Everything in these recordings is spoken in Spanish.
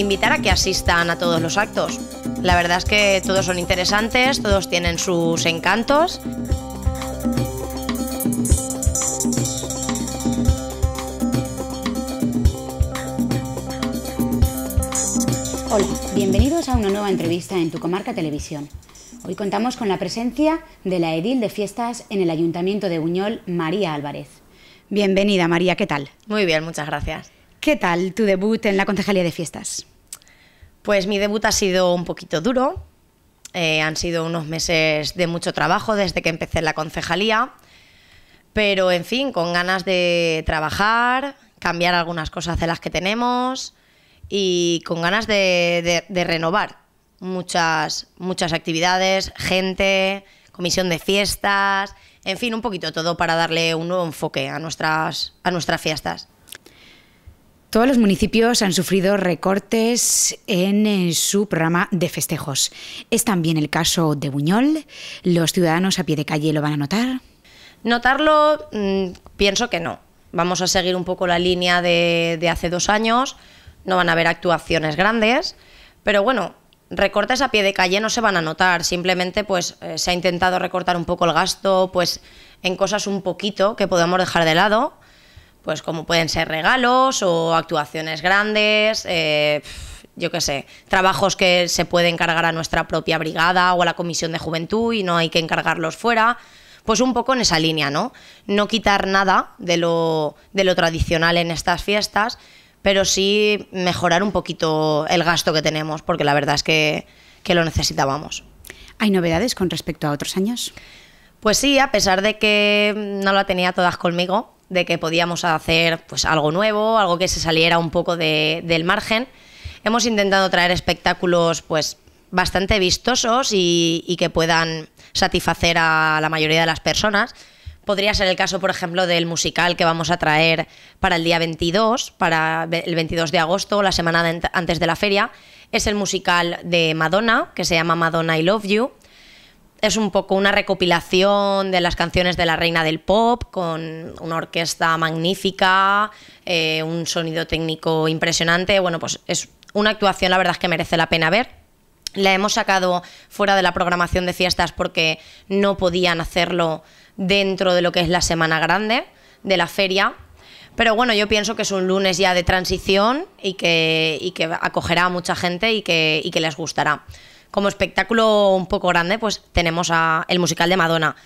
invitar a que asistan a todos los actos. La verdad es que todos son interesantes, todos tienen sus encantos. Hola, bienvenidos a una nueva entrevista en Tu Comarca Televisión. Hoy contamos con la presencia de la edil de fiestas en el Ayuntamiento de Uñol, María Álvarez. Bienvenida, María, ¿qué tal? Muy bien, muchas gracias. ¿Qué tal tu debut en la Concejalía de Fiestas? Pues mi debut ha sido un poquito duro. Eh, han sido unos meses de mucho trabajo desde que empecé en la concejalía, pero en fin, con ganas de trabajar, cambiar algunas cosas de las que tenemos y con ganas de, renovar muchas, muchas actividades, gente, comisión de fiestas, en fin, un poquito todo para darle un nuevo enfoque a nuestras, a nuestras fiestas. Todos los municipios han sufrido recortes en, eh, su programa de festejos. Es también el caso de Buñol. ¿Los ciudadanos a pie de calle lo van a notar? Notarlo, mm, pienso que no. Vamos a seguir un poco la línea de, hace dos años. No van a haber actuaciones grandes. Pero bueno, recortes a pie de calle no se van a notar, simplemente pues eh, se ha intentado recortar un poco el gasto, pues en cosas un poquito que podemos dejar de lado pues como pueden ser regalos o actuaciones grandes, eh, yo qué sé, trabajos que se puede encargar a nuestra propia brigada o a la comisión de juventud y no hay que encargarlos fuera. Pues un poco en esa línea, ¿no? No quitar nada de lo, de lo tradicional en estas fiestas, pero sí mejorar un poquito el gasto que tenemos, porque la verdad es que, que lo necesitábamos. ¿Hay novedades con respecto a otros años? Pues sí, a pesar de que no la tenía todas conmigo, de que podíamos hacer pues, algo nuevo, algo que se saliera un poco del margen. Hemos intentado traer espectáculos pues, bastante vistosos y, que puedan satisfacer a la mayoría de las personas. Podría ser el caso, por ejemplo, del musical que vamos a traer para el día 22, para el 22 de agosto, la semana antes de la feria. Es el musical de Madonna, que se llama Madonna I Love You es un poco una recopilación de las canciones de la reina del pop, con una orquesta magnífica, eh, un sonido técnico impresionante. Bueno, pues es una actuación, la verdad es que merece la pena ver. La hemos sacado fuera de la programación de fiestas porque no podían hacerlo dentro de lo que es la semana grande de la feria. Pero bueno, yo pienso que es un lunes ya de transición y que, acogerá a mucha gente y que les gustará como espectáculo un poco grande, pues tenemos el musical de Madonna.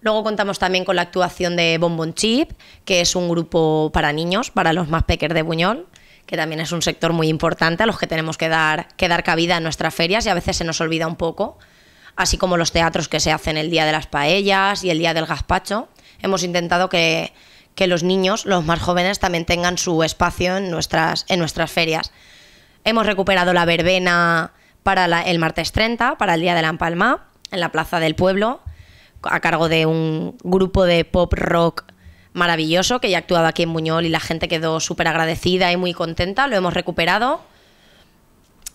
Luego contamos también con la actuación de Bon Chip, que es un grupo para niños, para los más pequeños de Buñol, que también es un sector muy importante a los que tenemos que dar, que dar cabida en nuestras ferias y a veces se nos olvida un poco, así como los teatros que se hacen el día de las paellas y el día del gazpacho. Hemos intentado que, los niños, los más jóvenes, también tengan su espacio en nuestras, en nuestras ferias. Hemos recuperado la verbena para el martes 30, para el Día de la Empalma, en la Plaza del Pueblo, a cargo de un grupo de pop rock maravilloso que ya actuaba aquí en Buñol y la gente quedó súper agradecida y muy contenta, lo hemos recuperado.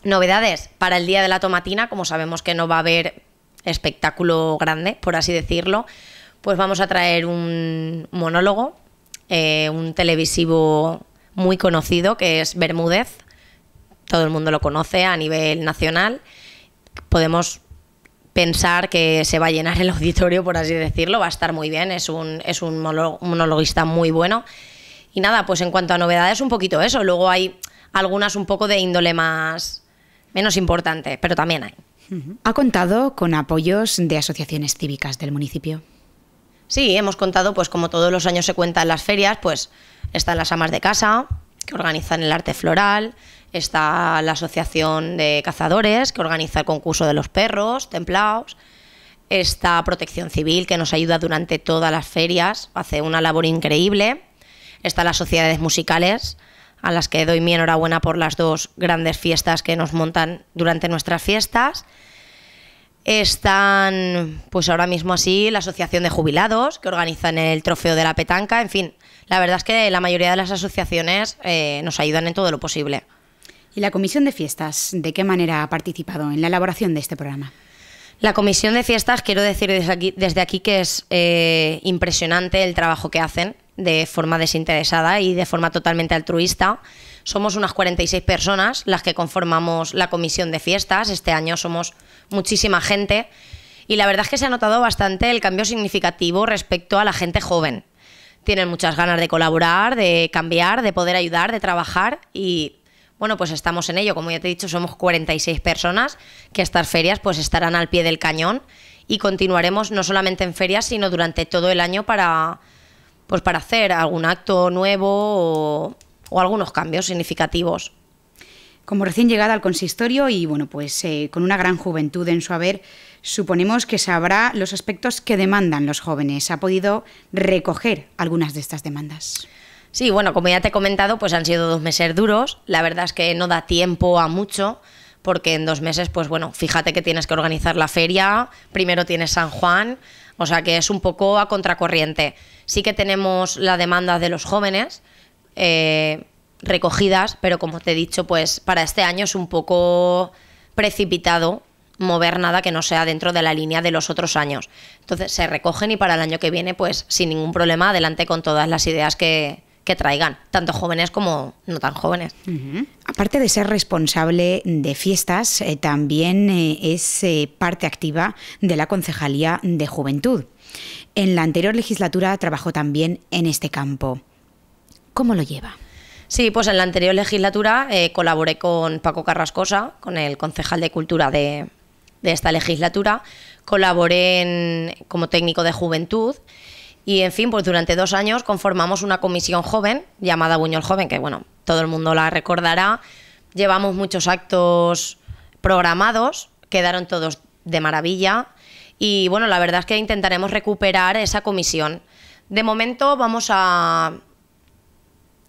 Novedades para el Día de la Tomatina, como sabemos que no va a haber espectáculo grande, por así decirlo, pues vamos a traer un monólogo, eh, un televisivo muy conocido que es Bermúdez, todo el mundo lo conoce a nivel nacional. Podemos pensar que se va a llenar el auditorio, por así decirlo, va a estar muy bien, es un, es monologuista muy bueno. Y nada, pues en cuanto a novedades, un poquito eso. Luego hay algunas un poco de índole más menos importante, pero también hay. ¿Ha contado con apoyos de asociaciones cívicas del municipio? Sí, hemos contado, pues como todos los años se cuentan las ferias, pues están las amas de casa, que organizan el arte floral, está la Asociación de Cazadores, que organiza el concurso de los perros templados, está Protección Civil, que nos ayuda durante todas las ferias, hace una labor increíble, está las sociedades musicales, a las que doy mi enhorabuena por las dos grandes fiestas que nos montan durante nuestras fiestas. Están, pues ahora mismo así, la Asociación de Jubilados, que organizan el Trofeo de la Petanca. En fin, la verdad es que la mayoría de las asociaciones eh, nos ayudan en todo lo posible. ¿Y la Comisión de Fiestas de qué manera ha participado en la elaboración de este programa? La Comisión de Fiestas, quiero decir desde aquí, que es eh, impresionante el trabajo que hacen de forma desinteresada y de forma totalmente altruista. Somos unas 46 personas las que conformamos la comisión de fiestas. Este año somos muchísima gente y la verdad es que se ha notado bastante el cambio significativo respecto a la gente joven. Tienen muchas ganas de colaborar, de cambiar, de poder ayudar, de trabajar y bueno, pues estamos en ello, como ya te he dicho, somos 46 personas que estas ferias pues estarán al pie del cañón y continuaremos no solamente en ferias, sino durante todo el año para, pues para hacer algún acto nuevo o, algunos cambios significativos. Como recién llegada al consistorio y bueno, pues eh, con una gran juventud en su haber, suponemos que sabrá los aspectos que demandan los jóvenes. ¿Ha podido recoger algunas de estas demandas? Sí, bueno, como ya te he comentado, pues han sido dos meses duros. La verdad es que no da tiempo a mucho, porque en dos meses, pues bueno, fíjate que tienes que organizar la feria, primero tienes San Juan, o sea que es un poco a contracorriente. Sí que tenemos la demanda de los jóvenes eh, recogidas, pero como te he dicho, pues para este año es un poco precipitado mover nada que no sea dentro de la línea de los otros años. Entonces se recogen y para el año que viene, pues sin ningún problema, adelante con todas las ideas que, que traigan, tanto jóvenes como no tan jóvenes. Aparte de ser responsable de fiestas, eh, también eh, es eh, parte activa de la Concejalía de Juventud. En la anterior legislatura trabajó también en este campo. ¿Cómo lo lleva? Sí, pues en la anterior legislatura colaboré con Paco Carrascosa, con el concejal de Cultura de, esta legislatura. Colaboré como técnico de juventud y en fin, pues durante dos años conformamos una comisión joven llamada Buñol Joven, que bueno, todo el mundo la recordará. Llevamos muchos actos programados, quedaron todos de maravilla. Y bueno, la verdad es que intentaremos recuperar esa comisión. De momento vamos a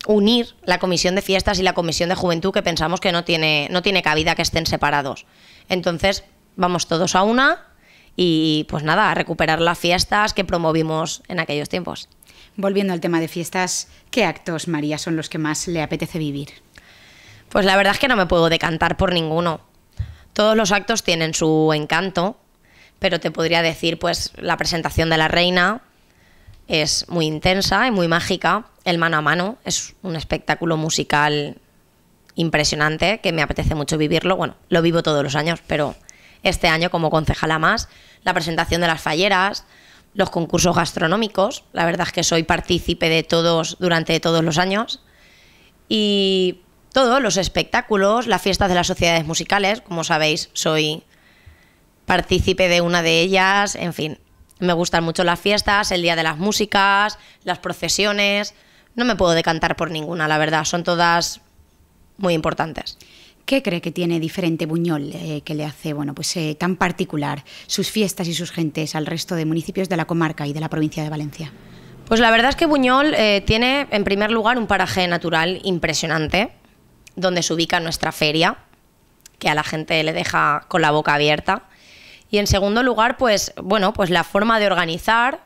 unir la comisión de fiestas y la comisión de juventud que pensamos que no tiene, no tiene cabida que estén separados. Entonces, vamos todos a una y pues nada, a recuperar las fiestas que promovimos en aquellos tiempos. Volviendo al tema de fiestas, ¿qué actos, María, son los que más le apetece vivir? Pues la verdad es que no me puedo decantar por ninguno. Todos los actos tienen su encanto, pero te podría decir, pues, la presentación de la reina es muy intensa y muy mágica. El mano a mano es un espectáculo musical impresionante que me apetece mucho vivirlo. Bueno, lo vivo todos los años, pero este año como concejala más la presentación de las falleras, los concursos gastronómicos. La verdad es que soy partícipe de todos durante todos los años. Y todos los espectáculos, las fiestas de las sociedades musicales, como sabéis, soy partícipe de una de ellas, en fin. Me gustan mucho las fiestas, el Día de las Músicas, las procesiones. No me puedo decantar por ninguna, la verdad, son todas muy importantes. ¿Qué cree que tiene diferente Buñol eh, que le hace bueno, pues, eh, tan particular sus fiestas y sus gentes al resto de municipios de la comarca y de la provincia de Valencia? Pues la verdad es que Buñol eh, tiene, en primer lugar, un paraje natural impresionante, donde se ubica nuestra feria, que a la gente le deja con la boca abierta. Y en segundo lugar, pues bueno, pues la forma de organizar,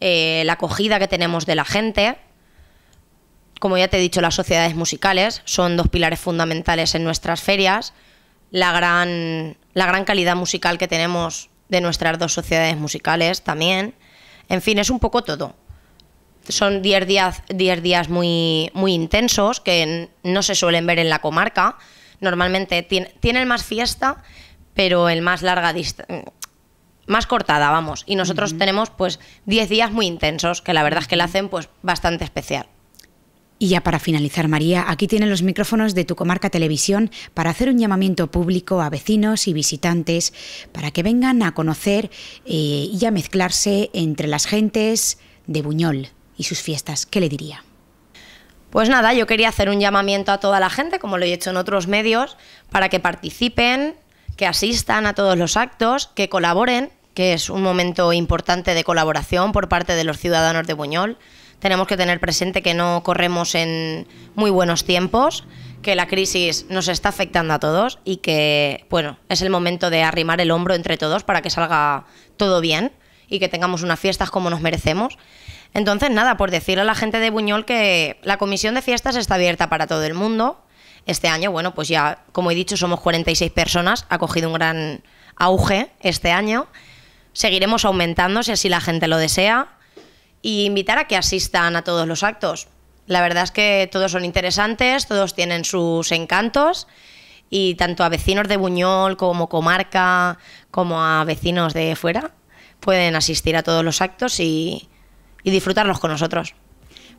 la acogida que tenemos de la gente, como ya te he dicho, las sociedades musicales son dos pilares fundamentales en nuestras ferias. La gran, la gran calidad musical que tenemos de nuestras dos sociedades musicales también. En fin, es un poco todo. Son 10 días, diez días muy, muy intensos que no se suelen ver en la comarca. Normalmente tiene, tienen más fiesta, pero el más larga más cortada, vamos. Y nosotros tenemos pues 10 días muy intensos, que la verdad es que la hacen pues bastante especial. Y ya para finalizar, María, aquí tienen los micrófonos de tu comarca televisión para hacer un llamamiento público a vecinos y visitantes para que vengan a conocer eh, y a mezclarse entre las gentes de Buñol y sus fiestas. ¿Qué le diría? Pues nada, yo quería hacer un llamamiento a toda la gente, como lo he hecho en otros medios, para que participen, que asistan a todos los actos, que colaboren, que es un momento importante de colaboración por parte de los ciudadanos de Buñol tenemos que tener presente que no corremos en muy buenos tiempos, que la crisis nos está afectando a todos y que, bueno, es el momento de arrimar el hombro entre todos para que salga todo bien y que tengamos unas fiestas como nos merecemos. Entonces, nada, por decirle a la gente de Buñol que la comisión de fiestas está abierta para todo el mundo. Este año, bueno, pues ya, como he dicho, somos 46 personas, ha cogido un gran auge este año. Seguiremos aumentando si así la gente lo desea y invitar a que asistan a todos los actos. La verdad es que todos son interesantes, todos tienen sus encantos y tanto a vecinos de Buñol como comarca, como a vecinos de fuera, pueden asistir a todos los actos y, disfrutarlos con nosotros.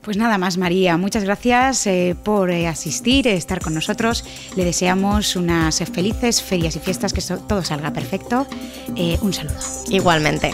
Pues nada más, María, muchas gracias eh, por eh, asistir, eh, estar con nosotros. Le deseamos unas felices ferias y fiestas, que todo salga perfecto. un saludo. Igualmente.